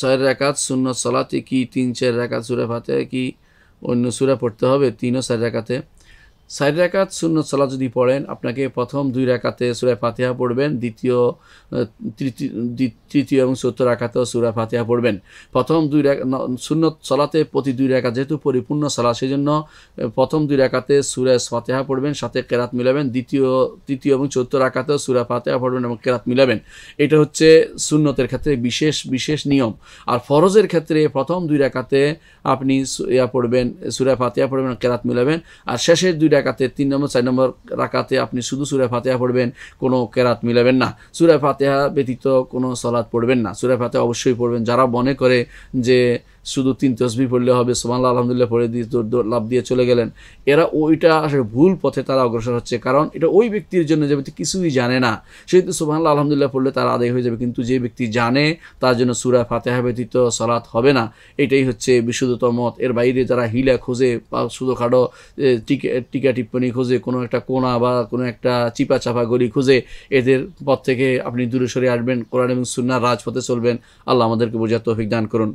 ছয় রেখাত শূন্য সলাতে কি তিন চার রেখাত সুরে ফাতে কি অন্য সুরে পড়তে হবে তিন ও চার রেখাতে সাইড রেখাত শূন্য সলা যদি পড়েন আপনাকে প্রথম দুই রেখাতে সুরা ফাতিহা পড়বেন দ্বিতীয় তৃতীয় এবং সত্তর রেখাতেও সুরা ফাতিহা পড়বেন প্রথম দুই শূন্য সলাতে প্রতি দুই রেখা যেহেতু পরিপূর্ণ সলা সেই জন্য প্রথম দুই রেখাতে সুরা ফাতেহা পড়বেন সাথে কেরাত মিলাবেন দ্বিতীয় তৃতীয় এবং চতুর্থ রেখাতেও সুরা ফাতেহা পড়বেন এবং কেরাত মিলাবেন এটা হচ্ছে সুন্নতের ক্ষেত্রে বিশেষ বিশেষ নিয়ম আর ফরজের ক্ষেত্রে প্রথম দুই রেখাতে আপনি ইয়া পড়বেন সুরা ফাতেহা পড়বেন কেরাত মিলাবেন আর শেষের দুই একাতে তিন নম্বর চার নম্বর রাকাতে আপনি শুধু সুরে ফাতেহা পড়বেন কোনো কেরাত মিলাবেন না সুরে ফাতেহা ব্যতীত কোনো সলাদ পড়বেন না সুরে ফাতেহা অবশ্যই পড়বেন যারা মনে করে যে শুধু তিন তসবি পড়লে হবে সোমাল্লা আলহামদুলিল্লাহ পড়ে দিয়ে লাভ দিয়ে চলে গেলেন এরা ওইটা আসলে ভুল পথে তারা অগ্রসর হচ্ছে কারণ এটা ওই ব্যক্তির জন্য যে ব্যক্তি কিছুই জানে না সেহেতু সোমাল্লা আলহামদুলিল্লাহ পড়লে তার আদায় হয়ে যাবে কিন্তু যে ব্যক্তি জানে তার জন্য সুরা ফাতেহা ব্যতীত সলাৎ হবে না এটাই হচ্ছে বিশুদ্ধত মত এর বাইরে যারা হিলা খোঁজে বা শুধু খাটো টিকা টিকা টিপ্পনি খোঁজে কোনো একটা কোনা বা কোনো একটা চিপা চাপা গলি খুঁজে এদের পথ থেকে আপনি দূরে সরে আসবেন কোরআন এবং সুন্নার রাজপথে চলবেন আল্লাহ আমাদেরকে বোঝার তো অভিজ্ঞান করুন